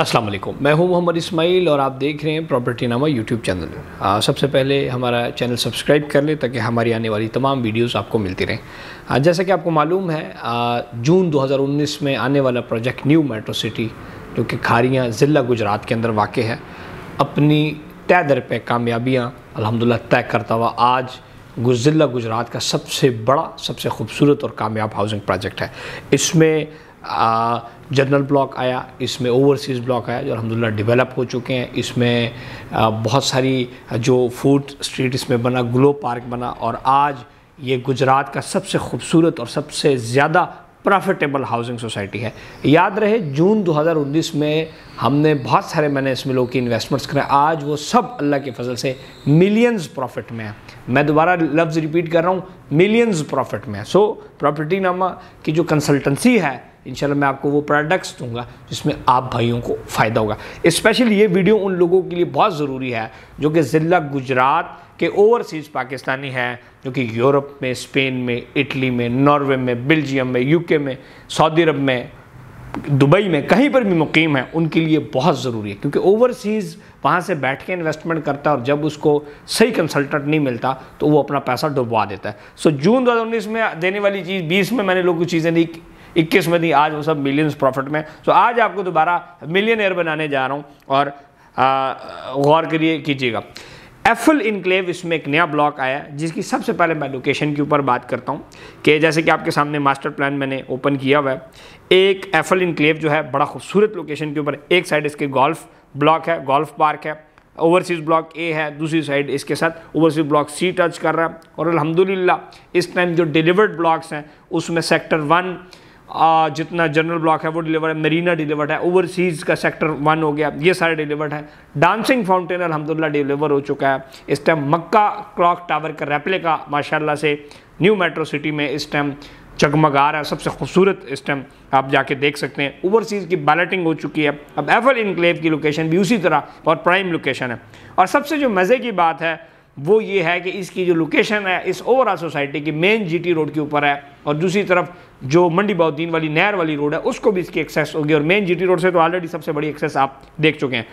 अस्सलाम वालेकुम मैं हूं मोहम्मद इस्माइल और आप देख रहे हैं प्रॉपर्टी नामा यूट्यूब चैनल सबसे पहले हमारा चैनल सब्सक्राइब कर लें ताकि हमारी आने वाली तमाम वीडियोस आपको मिलती रहें जैसा कि आपको मालूम है आ, जून 2019 में आने वाला प्रोजेक्ट न्यू मेट्रो सिटी जो कि खारियाँ ज़िला गुजरात के अंदर वाक़ है अपनी तय दर पर कामयाबियाँ अलहमदिल्ला तय करता हुआ आज ज़िला गुजरात का सबसे बड़ा सबसे खूबसूरत और कामयाब हाउसिंग प्रोजेक्ट है इसमें जनरल ब्लॉक आया इसमें ओवरसीज़ ब्लॉक आया जो अलहमदिल्ला डेवलप हो चुके हैं इसमें बहुत सारी जो फूड स्ट्रीट इसमें बना ग्लो पार्क बना और आज ये गुजरात का सबसे खूबसूरत और सबसे ज़्यादा प्रॉफिटेबल हाउसिंग सोसाइटी है याद रहे जून 2019 में हमने बहुत सारे मैंने इसमें लोगों की इन्वेस्टमेंट्स कराए आज वो सब अल्लाह के फजल से मिलियंस प्रॉफिट में है मैं दोबारा लफ्ज़ रिपीट कर रहा हूँ मिलियंस प्रॉफिट में सो प्रॉपर्टी नामा की जो कंसल्टेंसी है इंशाल्लाह मैं आपको वो प्रोडक्ट्स दूंगा जिसमें आप भाइयों को फ़ायदा होगा इस्पेशली ये वीडियो उन लोगों के लिए बहुत ज़रूरी है जो कि ज़िला गुजरात के ओवरसीज़ पाकिस्तानी हैं जो कि यूरोप में स्पेन में इटली में नॉर्वे में बेल्जियम में यूके में सऊदी अरब में दुबई में कहीं पर भी मुकीम है उनके लिए बहुत ज़रूरी है क्योंकि ओवरसीज़ वहाँ से बैठ के इन्वेस्टमेंट करता है और जब उसको सही कंसल्टेंट नहीं मिलता तो वो अपना पैसा डुबवा देता है सो जून 2019 में देने वाली चीज़ 20 में मैंने लोगों को चीज़ें दी इक्कीस में दी आज वो सब मिलियंस प्रॉफिट में सो आज आपको दोबारा मिलियन बनाने जा रहा हूँ और गौर करिए कीजिएगा एफल इनक्लेव इसमें एक नया ब्लॉक आया जिसकी सबसे पहले मैं लोकेशन के ऊपर बात करता हूँ कि जैसे कि आपके सामने मास्टर प्लान मैंने ओपन किया हुआ है एक एफल इनक्लेव जो है बड़ा खूबसूरत लोकेशन के ऊपर एक साइड इसके गोल्फ ब्लॉक है गोल्फ पार्क है ओवरसीज़ ब्लॉक ए है दूसरी साइड इसके साथ ओवरसीज़ ब्लॉक सी टच कर रहा है और अलहमदिल्ला इस टाइम जो डिलीवर्ड ब्लॉक्स हैं उसमें सेक्टर वन आ, जितना जनरल ब्लॉक है वो डिलीवर है मरीना डिलीवर्ड है ओवरसीज़ का सेक्टर वन हो गया ये सारे डिलीवर्ड है डांसिंग फाउंटेन अलहमदिल्ला डिलीवर हो चुका है इस टाइम मक्का क्लॉक टावर का रेपले का माशाला से न्यू मेट्रो सिटी में इस टाइम चगमगा रहा है सबसे खूबसूरत इस टाइम आप जाके देख सकते हैं ओवरसीज़ की बैलेटिंग हो चुकी है अब एफल इनक्लेव की लोकेशन भी उसी तरह और प्राइम लोकेशन है और सबसे जो मज़े की बात है वो ये है कि इसकी जो लोकेशन है इस ओवरऑल सोसाइटी की मेन जीटी रोड के ऊपर है और दूसरी तरफ जो मंडी बाउद्दीन वाली नहर वाली रोड है उसको भी इसकी एक्सेस होगी और मेन जीटी रोड से तो ऑलरेडी सबसे बड़ी एक्सेस आप देख चुके हैं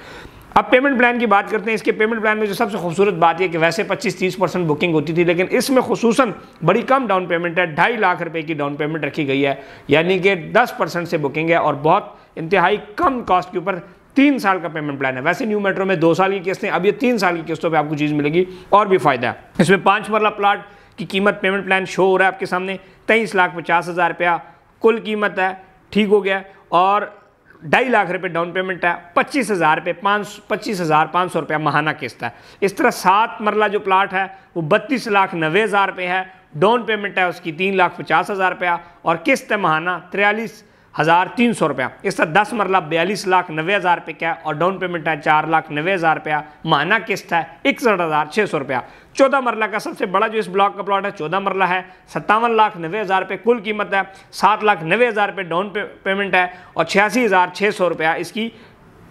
अब पेमेंट प्लान की बात करते हैं इसके पेमेंट प्लान में जो सबसे खूबसूरत बात यह कि वैसे 25-30 परसेंट बुकिंग होती थी लेकिन इसमें खसूस बड़ी कम डाउन पेमेंट है ढाई लाख रुपए की डाउन पेमेंट रखी गई है यानी कि 10 परसेंट से बुकिंग है और बहुत इंतहाई कम कॉस्ट के ऊपर तीन साल का पेमेंट प्लान है वैसे न्यू मेट्रो में दो साल की किस्तें अब ये तीन साल की किस्तों पर आपको चीज़ मिलेगी और भी फ़ायदा है इसमें पाँच मरला प्लाट की कीमत पेमेंट प्लान शो हो रहा है आपके सामने तेईस लाख पचास हज़ार रुपया कुल कीमत है ठीक हो गया और ढाई लाख रुपए डाउन पेमेंट है पच्चीस हज़ार रुपये पाँच पच्चीस हज़ार पाँच सौ रुपया महाना किस्त है इस तरह सात मरला जो प्लाट है वो बत्तीस लाख नब्बे हज़ार रुपये है डाउन पेमेंट है उसकी तीन लाख पचास हज़ार रुपया और किस्त है महाना तिरयालीस हज़ार तीन सौ रुपया इस तरह दस मरला बयालीस लाख नबे हज़ार रुपये क्या है और डाउन पेमेंट है चार लाख नबे हज़ार रुपया महाना किस्त है इकसठ हज़ार छः सौ रुपया चौदह मरला का सबसे बड़ा जो इस ब्लॉक का प्लॉट है चौदह मरला है सत्तावन लाख नबे हज़ार रुपये कुल कीमत है सात लाख नबे हज़ार रुपये डाउन पे, पेमेंट है और छियासी हज़ार छः सौ रुपया इसकी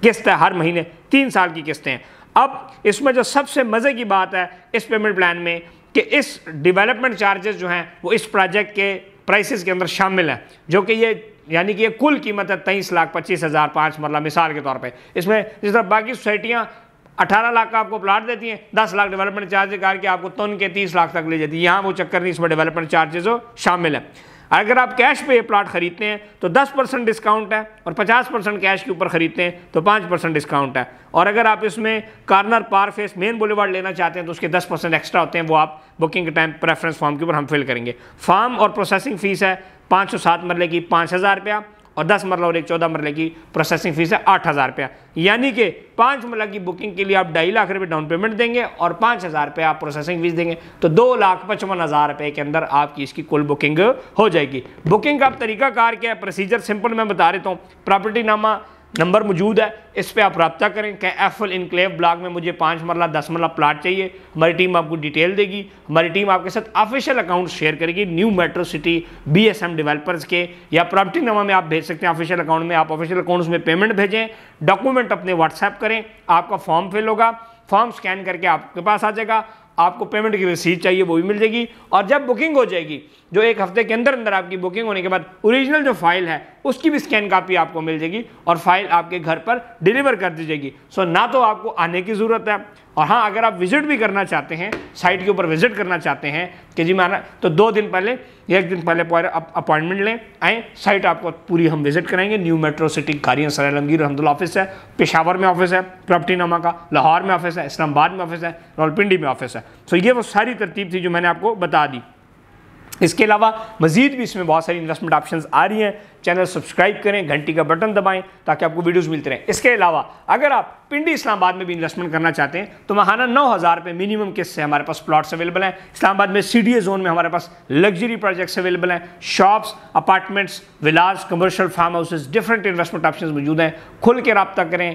किस्त है हर महीने तीन साल की किस्तें हैं अब इसमें जो सबसे मज़े की बात है इस पेमेंट प्लान में कि इस डिवेलपमेंट चार्जेस जो हैं वो इस प्रोजेक्ट के प्राइसेस के अंदर शामिल हैं जो कि ये यानी कि ये कुल कीमत है तेईस लाख पच्चीस हज़ार पाँच मरला मिसाल के तौर पे इसमें जिस तरह बाकी सोसाइटियाँ अठारह लाख का आपको प्लाट देती हैं दस लाख डेवलपमेंट चार्ज करके आपको तन के तीस लाख तक ले जाती है यहाँ वो चक्कर नहीं इसमें डेवलपमेंट चार्जेज शामिल है अगर आप कैश पे ये प्लाट खरीदते हैं तो 10 परसेंट डिस्काउंट है और 50 परसेंट कैश के ऊपर खरीदते हैं तो 5 परसेंट डिस्काउंट है और अगर आप इसमें कार्नर पार फेस मेन बुलेवार्ड लेना चाहते हैं तो उसके 10 परसेंट एक्स्ट्रा होते हैं वो आप बुकिंग के टाइम प्रेफरेंस फॉर्म के ऊपर हम फिल करेंगे फार्म और प्रोसेसिंग फीस है पाँच सौ सात मरले की पाँच हज़ार रुपया और दस मरला और एक चौदह मरले की प्रोसेसिंग फ़ीस है आठ हज़ार रुपया यानी कि पाँच मरला की बुकिंग के लिए आप ढाई लाख रुपये डाउन पेमेंट देंगे और पाँच हज़ार रुपये आप प्रोसेसिंग फ़ीस देंगे तो दो लाख पचपन हज़ार रुपये के अंदर आपकी इसकी कुल बुकिंग हो जाएगी बुकिंग का तरीका कार क्या है प्रोसीजर सिंपल मैं बता देता हूँ प्रॉपर्टी नामा नंबर मौजूद है इस पर आप रबता करें कि एफल इनक्लेव ब्लाक में मुझे पाँच मरला दस मरला प्लाट चाहिए हमारी टीम आपको डिटेल देगी हमारी टीम आपके साथ ऑफिशियल अकाउंट शेयर करेगी New Metro City B S M developers के या प्रॉपर्टी नामा में आप भेज सकते हैं ऑफिशियल अकाउंट में आप ऑफिशियल अकाउंट्स में पेमेंट भेजें डॉक्यूमेंट अपने व्हाट्सएप करें आपका फॉर्म फिल होगा फॉर्म स्कैन करके आपके पास आ जाएगा आपको पेमेंट की रसीद चाहिए वो भी मिल जाएगी और जब बुकिंग हो जाएगी जो एक हफ्ते के अंदर अंदर आपकी बुकिंग होने के बाद ओरिजिनल जो फाइल है उसकी भी स्कैन कापी आपको मिल जाएगी और फाइल आपके घर पर डिलीवर कर दी जाएगी सो ना तो आपको आने की ज़रूरत है और हाँ अगर आप विजिट भी करना चाहते हैं साइट के ऊपर विजिट करना चाहते हैं कि जी माना तो दो दिन पहले एक दिन पहले अपॉइंटमेंट लें आए साइट आपको पूरी हम विजिट कराएंगे न्यू मेट्रो सिटी कारी सर आलमगीर रहमदुल्ला ऑफिस है पेशावर में ऑफिस है प्रॉपर्टी नामा का लाहौर में ऑफिस है इस्लामाबाद में ऑफिस है रोलपिंडी में ऑफिस है सो ये वो सारी तरतीब थी जो मैंने आपको बता दी इसके अलावा मजीद भी इसमें बहुत सारी इन्वेस्टमेंट ऑप्शन आ रही हैं चैनल सब्सक्राइब करें घंटी का बटन दबाएं ताकि आपको वीडियोस मिलते रहें इसके अलावा अगर आप पिंडी इस्लामाबाद में भी इन्वेस्टमेंट करना चाहते हैं तो महाना नौ हज़ार रुपये मिनिमम किस्त से हमारे पास प्लॉट्स अवेलेबल हैं इस्लामाबाद में सी जोन में हमारे पास लग्जरी प्रोजेक्ट्स अवेलेबल हैं shops apartments villas commercial farm houses different investment option मौजूद हैं खुल के रबता करें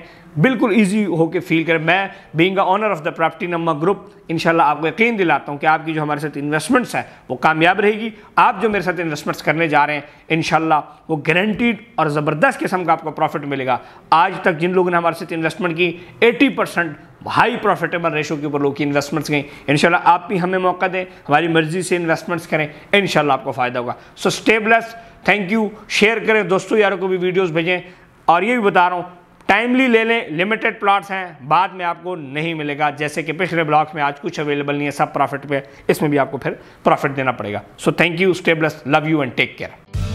बिल्कुल ईजी होकर फील करें मैं being owner of the property नम्मा ग्रुप इनशाला आपको यकीन दिलाता हूँ कि आपकी जो हमारे साथ इन्वेस्टमेंट्स है वो कामयाब रहेगी आप जो मेरे साथ इन्वेस्टमेंट्स करने जा रहे हैं इनशाला वो गारंटीड और ज़बरदस्त किस्म का आपको प्रॉफिट मिलेगा आज तक जिन लोगों ने हमारे साथ इन्वेस्टमेंट की 80 परसेंट हाई प्रॉफिटेबल रेशो के ऊपर लोग की इन्वेस्टमेंट्स गई इनशाला आप भी हमें मौका दें हमारी मर्जी से इन्वेस्टमेंट्स करें इनशाला आपको फ़ायदा होगा so stay blessed thank you share करें दोस्तों यारों को भी वीडियोज़ भेजें और ये भी बता रहा हूँ टाइमली ले लें लिमिटेड प्लॉट्स हैं बाद में आपको नहीं मिलेगा जैसे कि पिछले ब्लॉक में आज कुछ अवेलेबल नहीं है सब प्रॉफिट पे इसमें भी आपको फिर प्रॉफिट देना पड़ेगा so thank you stay blessed love you and take care